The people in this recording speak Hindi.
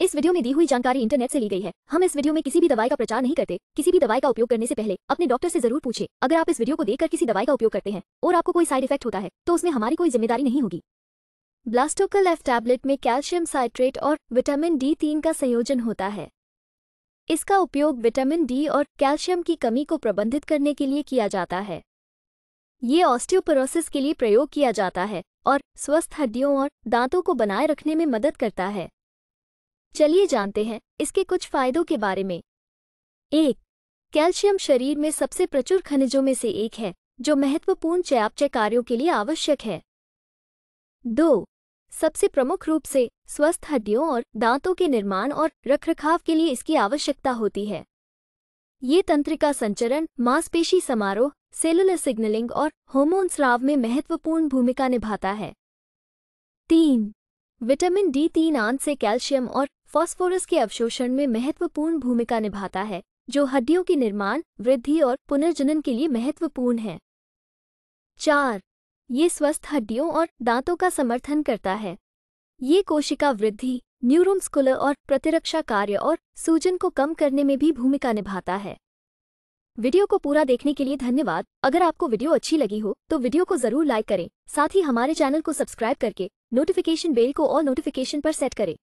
इस वीडियो में दी हुई जानकारी इंटरनेट से ली गई है हम इस वीडियो में किसी भी दवाई का प्रचार नहीं करते किसी भी दवाई का उपयोग करने से पहले अपने डॉक्टर से जरूर पूछे अगर आप इस वीडियो को देखकर किसी दवाई का उपयोग करते हैं और आपको कोई साइड इफेक्ट होता है तो उसमें हमारी कोई जिम्मेदारी नहीं होगी ब्लास्टोकल एफ टैबलेट में कैल्शियम साइट्रेट और विटामिन डी तीन का संयोजन होता है इसका उपयोग विटामिन डी और कैल्शियम की कमी को प्रबंधित करने के लिए किया जाता है ये ऑस्टियोपोरोसिस के लिए प्रयोग किया जाता है और स्वस्थ हड्डियों और दांतों को बनाए रखने में मदद करता है चलिए जानते हैं इसके कुछ फायदों के बारे में एक कैल्शियम शरीर में सबसे प्रचुर खनिजों में से एक है जो महत्वपूर्ण चयापचय कार्यों के लिए आवश्यक है दो सबसे प्रमुख रूप से स्वस्थ हड्डियों और दांतों के निर्माण और रखरखाव के लिए इसकी आवश्यकता होती है ये तंत्रिका संचरण मांसपेशी समारोह सेलुलर सिग्नलिंग और होमोन स्राव में महत्वपूर्ण भूमिका निभाता है तीन विटामिन डी तीन आंत से कैल्शियम और फॉस्फोरस के अवशोषण में महत्वपूर्ण भूमिका निभाता है जो हड्डियों के निर्माण वृद्धि और पुनर्जनन के लिए महत्वपूर्ण है चार ये स्वस्थ हड्डियों और दांतों का समर्थन करता है ये कोशिका वृद्धि न्यूरोमस्कुल और प्रतिरक्षा कार्य और सूजन को कम करने में भी भूमिका निभाता है वीडियो को पूरा देखने के लिए धन्यवाद अगर आपको वीडियो अच्छी लगी हो तो वीडियो को जरूर लाइक करें साथ ही हमारे चैनल को सब्सक्राइब करके नोटिफिकेशन बेल को और नोटिफिकेशन पर सेट करें